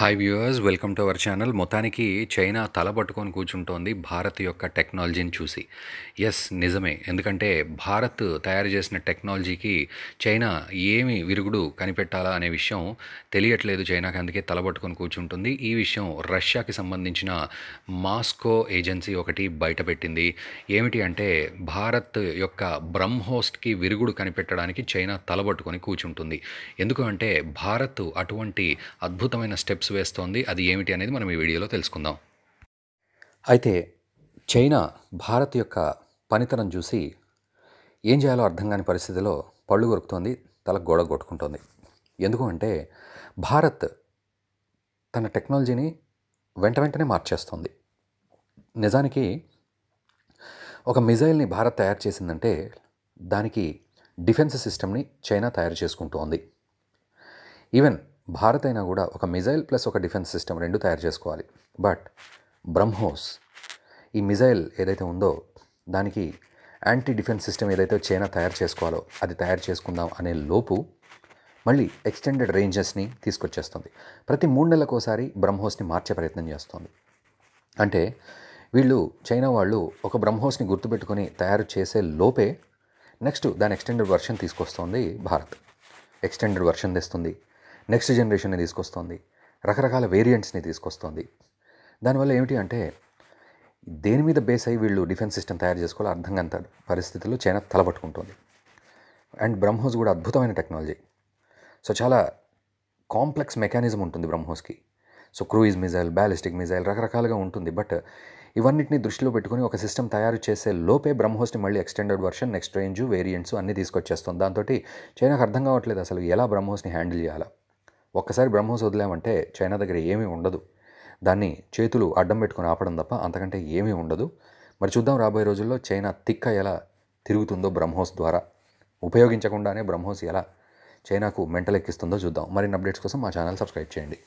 hi viewers welcome to our channel మొత్తానికి China తలబట్టుకొని కూర్చుంటోంది భారత్ యొక్క టెక్నాలజీని చూసి ఎస్ నిజమే ఎందుకంటే భారత్ తయారు చేసిన టెక్నాలజీకి చైనా ఏమి విరుగుడు కనిపెట్టాలా అనే విషయం తెలియట్లేదు చైనాకి అందుకే తలబట్టుకొని కూర్చుంటుంది ఈ విషయం రష్యాకి సంబంధించిన మాస్కో ఏజెన్సీ ఒకటి బయటపెట్టింది ఏమిటి అంటే భారత్ యొక్క బ్రహ్మోస్ట్కి విరుగుడు కనిపెట్టడానికి చైనా తలబట్టుకొని కూర్చుంటుంది ఎందుకంటే భారత్ అటువంటి అద్భుతమైన స్టెప్స్ వేస్తోంది అది ఏమిటి అనేది మనం ఈ వీడియోలో తెలుసుకుందాం అయితే చైనా భారత్ యొక్క పనితనం చూసి ఏం చేయాలో అర్థం కాని పరిస్థితిలో పళ్ళు కొరుకుతోంది తల గోడ కొట్టుకుంటోంది ఎందుకు అంటే భారత్ తన టెక్నాలజీని వెంట వెంటనే మార్చేస్తుంది నిజానికి ఒక మిజైల్ని భారత్ తయారు చేసిందంటే దానికి డిఫెన్స్ సిస్టమ్ని చైనా తయారు చేసుకుంటోంది ఈవెన్ భారత్ అయినా కూడా ఒక మిజైల్ ప్లస్ ఒక డిఫెన్స్ సిస్టమ్ రెండు తయారు చేసుకోవాలి బట్ బ్రహ్మోస్ ఈ మిజైల్ ఏదైతే ఉందో దానికి యాంటీ డిఫెన్స్ సిస్టమ్ ఏదైతే చైనా తయారు చేసుకోవాలో అది తయారు చేసుకుందాం అనే లోపు మళ్ళీ ఎక్స్టెండెడ్ రేంజెస్ని తీసుకొచ్చేస్తుంది ప్రతి మూడు నెలలకోసారి బ్రహ్మోస్ని మార్చే ప్రయత్నం చేస్తుంది అంటే వీళ్ళు చైనా వాళ్ళు ఒక బ్రహ్మోస్ని గుర్తుపెట్టుకొని తయారు చేసే లోపే నెక్స్ట్ దాని ఎక్స్టెండెడ్ వర్షన్ తీసుకొస్తుంది భారత్ ఎక్స్టెండెడ్ వర్షన్ తెస్తుంది నెక్స్ట్ జనరేషన్ని తీసుకొస్తుంది రకరకాల వేరియంట్స్ని తీసుకొస్తుంది దానివల్ల ఏమిటి అంటే దేని మీద బేస్ అయ్యి వీళ్ళు డిఫెన్స్ సిస్టమ్ తయారు చేసుకోవాలో అర్థం కంత పరిస్థితుల్లో చైనా తలపట్టుకుంటుంది అండ్ బ్రహ్మోస్ కూడా అద్భుతమైన టెక్నాలజీ సో చాలా కాంప్లెక్స్ మెకానిజం ఉంటుంది బ్రహ్మోస్కి so cruise missile ballistic missile రకరకాలుగా ఉంటుంది బట్ ఇవన్నిటిని దృష్టిలో పెట్టుకుని ఒక సిస్టమ్ తయారు చేసే లోపే బ్రహ్మోస్ని మళ్ళీ extended version next range variants అన్నీ తీసుకొచ్చేస్తుంది దాంతో చైనాకు అర్థం కావట్లేదు అసలు ఎలా బ్రహ్మోస్ని హ్యాండిల్ చేయాలా ఒక్కసారి బ్రహ్మోస్ వదిలామంటే చైనా దగ్గర ఏమీ ఉండదు దాన్ని చేతులు అడ్డం పెట్టుకుని ఆపడం తప్ప అంతకంటే ఏమీ ఉండదు మరి చూద్దాం రాబోయే రోజుల్లో చైనా తిక్క ఎలా తిరుగుతుందో బ్రహ్మోస్ ద్వారా ఉపయోగించకుండానే బ్రహ్మోస్ ఎలా చైనాకు ఎక్కిస్తుందో చూద్దాం మరిన్ని అప్డేట్స్ కోసం మా ఛానల్ సబ్స్క్రైబ్ చేయండి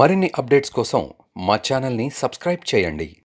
మరిన్ని అప్డేట్స్ కోసం మా ఛానల్ని సబ్స్క్రైబ్ చేయండి